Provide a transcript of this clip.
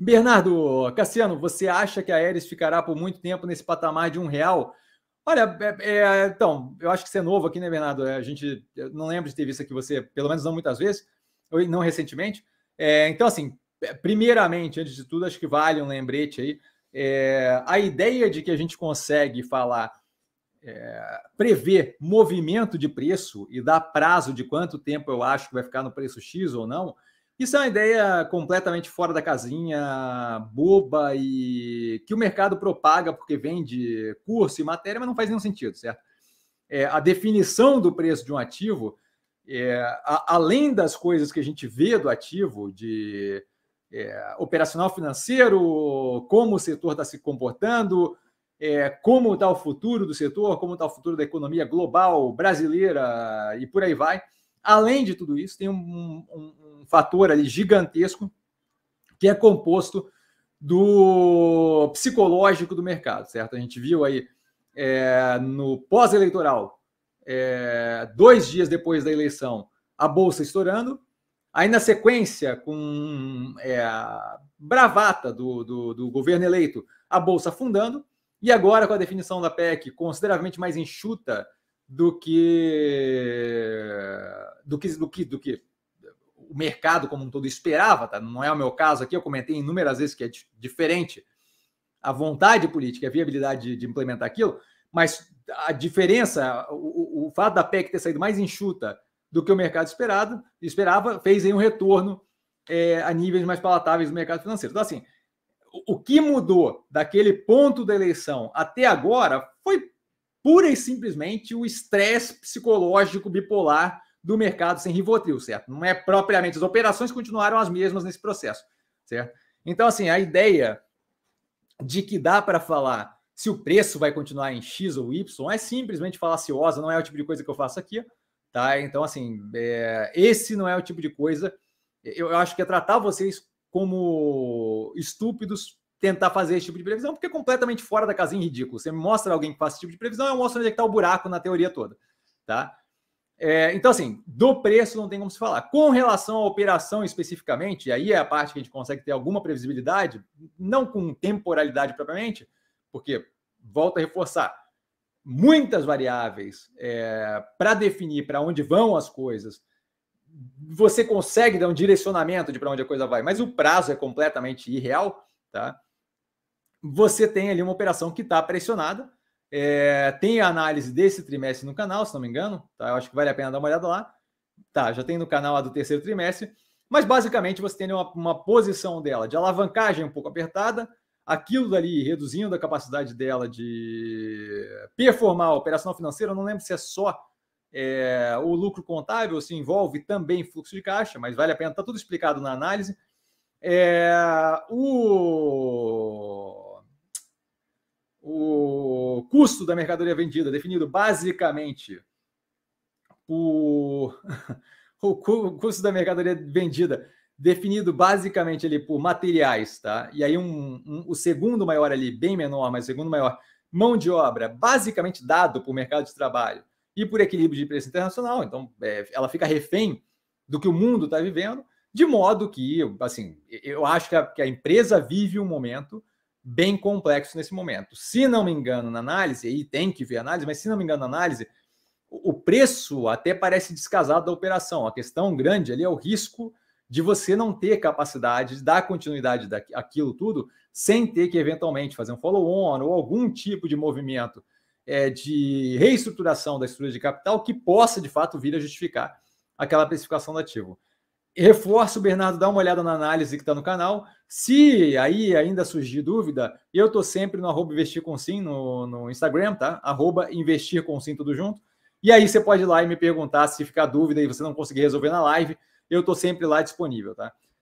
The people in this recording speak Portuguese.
Bernardo, Cassiano, você acha que a Aeres ficará por muito tempo nesse patamar de um real? Olha, é, é, então, eu acho que você é novo aqui, né, Bernardo? É, a gente não lembra de ter visto aqui você, pelo menos não muitas vezes, ou não recentemente. É, então, assim, é, primeiramente, antes de tudo, acho que vale um lembrete aí. É, a ideia de que a gente consegue falar, prever movimento de preço e dar prazo de quanto tempo eu acho que vai ficar no preço X ou não, isso é uma ideia completamente fora da casinha, boba e que o mercado propaga porque vende curso e matéria, mas não faz nenhum sentido, certo? É, a definição do preço de um ativo, é, a, além das coisas que a gente vê do ativo, de é, operacional financeiro, como o setor está se comportando, é, como está o futuro do setor, como está o futuro da economia global, brasileira e por aí vai Além de tudo isso, tem um, um, um fator ali gigantesco que é composto do psicológico do mercado, certo? A gente viu aí é, no pós-eleitoral, é, dois dias depois da eleição, a bolsa estourando. Aí na sequência, com é, bravata do, do, do governo eleito, a bolsa afundando. E agora, com a definição da PEC consideravelmente mais enxuta do que do que, do que, do que o mercado como um todo esperava, tá? não é o meu caso aqui, eu comentei inúmeras vezes que é diferente a vontade política, a viabilidade de, de implementar aquilo, mas a diferença, o, o, fato da PEC ter saído mais enxuta do que o mercado esperado, esperava, fez aí um retorno é, a níveis mais palatáveis do mercado financeiro. Então, assim, o, o que mudou daquele ponto da eleição até agora foi pura e simplesmente o estresse psicológico bipolar do mercado sem Rivotril, certo? Não é propriamente, as operações continuaram as mesmas nesse processo, certo? Então, assim, a ideia de que dá para falar se o preço vai continuar em X ou Y é simplesmente falaciosa, não é o tipo de coisa que eu faço aqui, tá? Então, assim, é, esse não é o tipo de coisa. Eu, eu acho que é tratar vocês como estúpidos tentar fazer esse tipo de previsão, porque é completamente fora da casinha ridículo. Você mostra alguém que faz esse tipo de previsão, eu mostro onde é que está o buraco na teoria toda, tá? É, então, assim, do preço não tem como se falar. Com relação à operação especificamente, aí é a parte que a gente consegue ter alguma previsibilidade, não com temporalidade propriamente, porque, volto a reforçar, muitas variáveis é, para definir para onde vão as coisas. Você consegue dar um direcionamento de para onde a coisa vai, mas o prazo é completamente irreal, tá? Você tem ali uma operação que está pressionada, é, tem a análise desse trimestre no canal, se não me engano. Tá? Eu acho que vale a pena dar uma olhada lá. Tá, já tem no canal a do terceiro trimestre. Mas basicamente você tem uma, uma posição dela de alavancagem um pouco apertada, aquilo dali reduzindo a capacidade dela de performar a operação financeira. Eu não lembro se é só é, o lucro contábil, se envolve também fluxo de caixa, mas vale a pena, está tudo explicado na análise. É, o, o o custo da mercadoria vendida, definido basicamente por o custo da mercadoria vendida, definido basicamente ali por materiais, tá? E aí um, um, o segundo maior ali, bem menor, mas segundo maior, mão de obra, basicamente dado por mercado de trabalho e por equilíbrio de preço internacional. Então, é, ela fica refém do que o mundo está vivendo, de modo que, assim, eu acho que a, que a empresa vive um momento bem complexo nesse momento. Se não me engano, na análise, aí tem que ver a análise, mas se não me engano, na análise, o preço até parece descasado da operação. A questão grande ali é o risco de você não ter capacidade de dar continuidade daquilo tudo sem ter que eventualmente fazer um follow-on ou algum tipo de movimento é, de reestruturação da estrutura de capital que possa de fato vir a justificar aquela precificação do ativo reforço, Bernardo, dá uma olhada na análise que está no canal. Se aí ainda surgir dúvida, eu estou sempre no arroba investir com sim no, no Instagram, tá? Arroba investir com sim, tudo junto. E aí você pode ir lá e me perguntar se ficar dúvida e você não conseguir resolver na live. Eu estou sempre lá disponível, tá?